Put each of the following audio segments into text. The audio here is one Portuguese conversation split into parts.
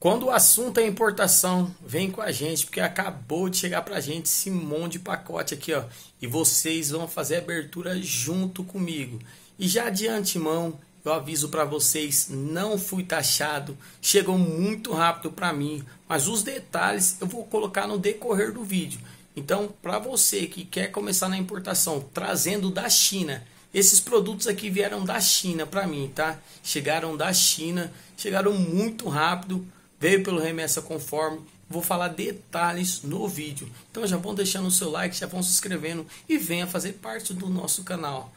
Quando o assunto é importação, vem com a gente, porque acabou de chegar para a gente esse monte de pacote aqui, ó. E vocês vão fazer a abertura junto comigo. E já de antemão, eu aviso para vocês, não fui taxado, chegou muito rápido para mim, mas os detalhes eu vou colocar no decorrer do vídeo. Então, para você que quer começar na importação, trazendo da China, esses produtos aqui vieram da China para mim, tá? Chegaram da China, chegaram muito rápido, veio pelo remessa conforme. Vou falar detalhes no vídeo. Então já vão deixando o seu like, já vão se inscrevendo e venha fazer parte do nosso canal.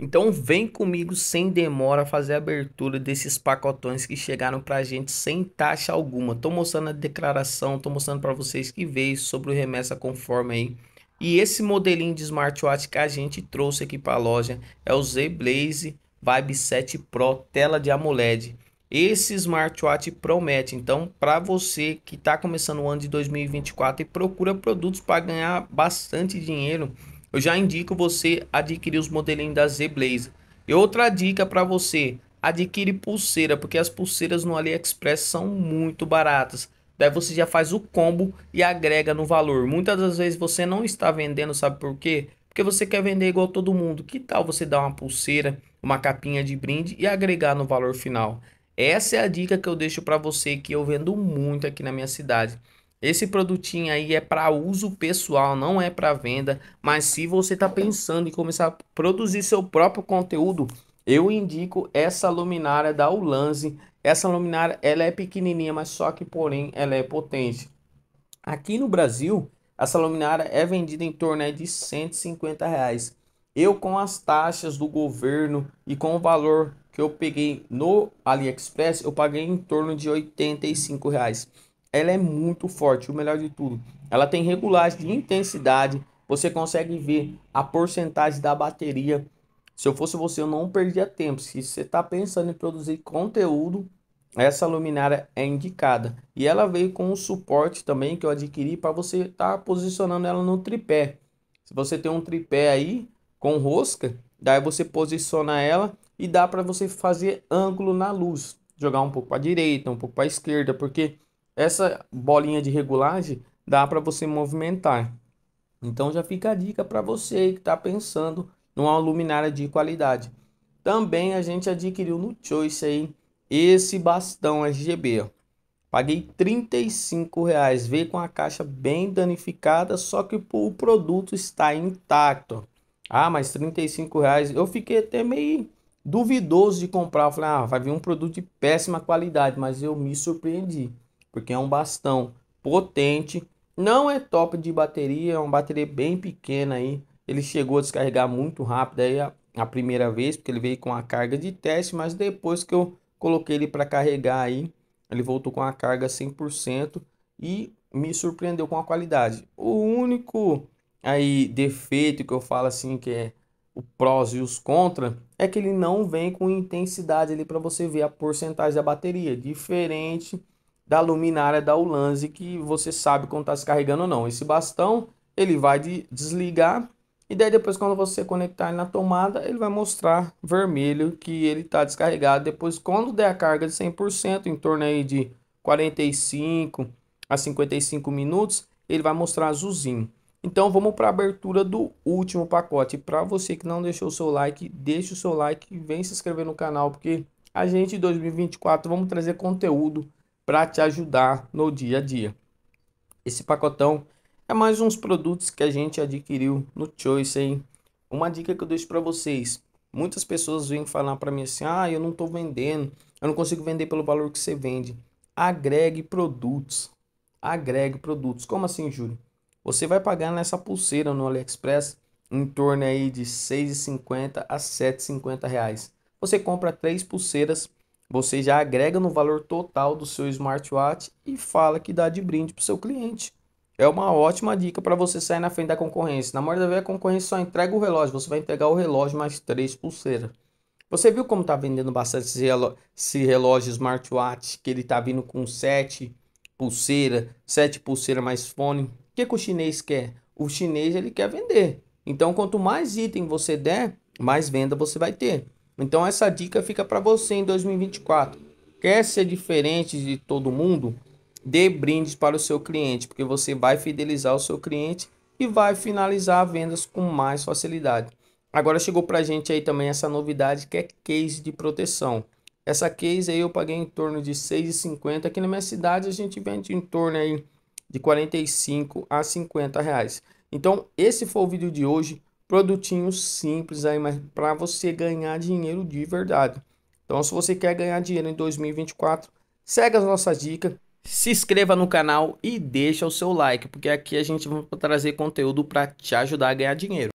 Então vem comigo sem demora fazer a abertura desses pacotões que chegaram para a gente sem taxa alguma. Tô mostrando a declaração, tô mostrando para vocês que veio sobre o remessa conforme aí. E esse modelinho de smartwatch que a gente trouxe aqui para a loja é o Z Blaze Vibe 7 Pro tela de AMOLED. Esse smartwatch promete, então, para você que está começando o ano de 2024 e procura produtos para ganhar bastante dinheiro, eu já indico você adquirir os modelinhos da Z Blaze. E outra dica para você, adquire pulseira, porque as pulseiras no AliExpress são muito baratas. Daí você já faz o combo e agrega no valor. Muitas das vezes você não está vendendo, sabe por quê? Porque você quer vender igual todo mundo. Que tal você dar uma pulseira, uma capinha de brinde e agregar no valor final? Essa é a dica que eu deixo para você que eu vendo muito aqui na minha cidade. Esse produtinho aí é para uso pessoal, não é para venda, mas se você está pensando em começar a produzir seu próprio conteúdo, eu indico essa luminária da Ulanzi. Essa luminária ela é pequenininha, mas só que porém ela é potente. Aqui no Brasil, essa luminária é vendida em torno né, de 150 reais. Eu com as taxas do governo e com o valor que eu peguei no AliExpress, eu paguei em torno de 85 reais. Ela é muito forte, o melhor de tudo. Ela tem regulagem de intensidade, você consegue ver a porcentagem da bateria. Se eu fosse você, eu não perdia tempo. Se você está pensando em produzir conteúdo, essa luminária é indicada. E ela veio com um suporte também que eu adquiri para você estar tá posicionando ela no tripé. Se você tem um tripé aí com rosca, daí você posiciona ela e dá para você fazer ângulo na luz, jogar um pouco para direita, um pouco para esquerda, porque essa bolinha de regulagem dá para você movimentar. Então já fica a dica para você que está pensando numa luminária de qualidade. Também a gente adquiriu no Choice aí esse bastão RGB. Ó. Paguei R$35,00, reais, veio com a caixa bem danificada, só que o produto está intacto. Ah, mas R$35,00, reais. Eu fiquei até meio duvidoso de comprar. Eu falei, ah, vai vir um produto de péssima qualidade, mas eu me surpreendi, porque é um bastão potente, não é top de bateria, é uma bateria bem pequena aí. Ele chegou a descarregar muito rápido aí a, a primeira vez, porque ele veio com a carga de teste, mas depois que eu coloquei ele para carregar aí, ele voltou com a carga 100% e me surpreendeu com a qualidade. O único aí defeito que eu falo assim que é o prós e os contra, é que ele não vem com intensidade ali para você ver a porcentagem da bateria, diferente da luminária da Ulanzi que você sabe quando está se carregando ou não. Esse bastão, ele vai de desligar e daí depois quando você conectar ele na tomada, ele vai mostrar vermelho que ele está descarregado. Depois quando der a carga de 100%, em torno aí de 45 a 55 minutos, ele vai mostrar azulzinho. Então vamos para a abertura do último pacote. Para você que não deixou o seu like, deixe o seu like e vem se inscrever no canal, porque a gente em 2024 vamos trazer conteúdo para te ajudar no dia a dia. Esse pacotão é mais uns produtos que a gente adquiriu no Choice, hein? Uma dica que eu deixo para vocês. Muitas pessoas vêm falar para mim assim: "Ah, eu não estou vendendo, eu não consigo vender pelo valor que você vende". Agregue produtos. Agregue produtos. Como assim, Júlio? Você vai pagar nessa pulseira no AliExpress em torno aí de 6,50 a 7,50 reais. Você compra três pulseiras, você já agrega no valor total do seu smartwatch e fala que dá de brinde para o seu cliente. É uma ótima dica para você sair na frente da concorrência. Na maioria da vez a concorrência só entrega o relógio, você vai entregar o relógio mais três pulseiras. Você viu como está vendendo bastante esse relógio, esse relógio smartwatch, que ele está vindo com sete pulseira, sete pulseira mais fone. O que, que o chinês quer? O chinês ele quer vender. Então, quanto mais item você der, mais venda você vai ter. Então, essa dica fica para você em 2024. Quer ser diferente de todo mundo? Dê brindes para o seu cliente, porque você vai fidelizar o seu cliente e vai finalizar vendas com mais facilidade. Agora chegou para a gente aí também essa novidade que é case de proteção. Essa case aí eu paguei em torno de 6,50. Aqui na minha cidade a gente vende em torno aí de 45 a 50 reais. Então, esse foi o vídeo de hoje. Produtinho simples aí, mas para você ganhar dinheiro de verdade. Então, se você quer ganhar dinheiro em 2024, segue as nossas dicas. Se inscreva no canal e deixa o seu like, porque aqui a gente vai trazer conteúdo para te ajudar a ganhar dinheiro.